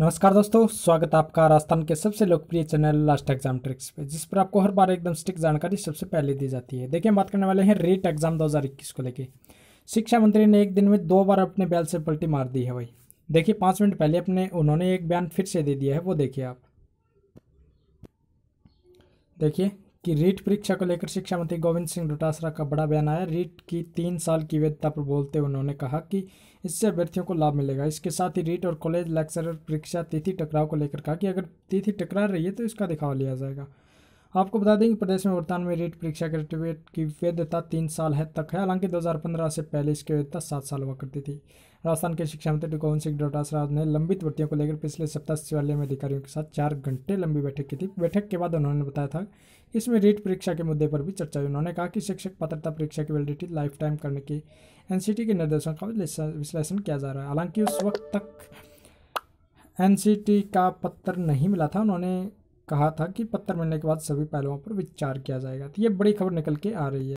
नमस्कार दोस्तों स्वागत है आपका राजस्थान के सबसे लोकप्रिय चैनल लास्ट एग्जाम ट्रिक्स पे जिस पर आपको हर बार एकदम स्टिक जानकारी सबसे पहले दी जाती है देखिए बात करने वाले हैं रेट एग्जाम 2021 को लेके शिक्षा मंत्री ने एक दिन में दो बार अपने बैल से पलटी मार दी है भाई देखिए पाँच मिनट पहले अपने उन्होंने एक बयान फिर से दे दिया है वो देखिए आप देखिए कि रीट परीक्षा को लेकर शिक्षा मंत्री गोविंद सिंह डोटासरा का बड़ा बयान आया रीट की तीन साल की वैधता पर बोलते हुए उन्होंने कहा कि इससे अभ्यर्थियों को लाभ मिलेगा इसके साथ ही रीट और कॉलेज लेक्चरर परीक्षा तिथि टकराव को लेकर कहा कि अगर तिथि टकरा रही है तो इसका दिखावा लिया जाएगा आपको बता दें कि प्रदेश में वर्तमान में रीट परीक्षा ग्रेजुएट की वैधता तीन साल है तक है हालांकि 2015 से पहले इसकी वैधता सात साल हुआ करती थी राजस्थान के शिक्षा मंत्री गोविंद सिंह डोटासराज ने लंबित भर्तियों को लेकर पिछले सप्ताह सचिवालय में अधिकारियों के साथ चार घंटे लंबी बैठक की थी बैठक के बाद उन्होंने बताया था इसमें रीट परीक्षा के मुद्दे पर भी चर्चा हुई उन्होंने कहा कि शिक्षक पात्रता परीक्षा की वैलिडिटी लाइफ टाइम करने के एन के निर्देशों का विश्लेषण किया जा रहा है हालांकि उस वक्त तक एन का पत्र नहीं मिला था उन्होंने कहा था कि पत्थर मिलने के बाद सभी पहलुओं पर विचार किया जाएगा तो ये बड़ी खबर निकल के आ रही है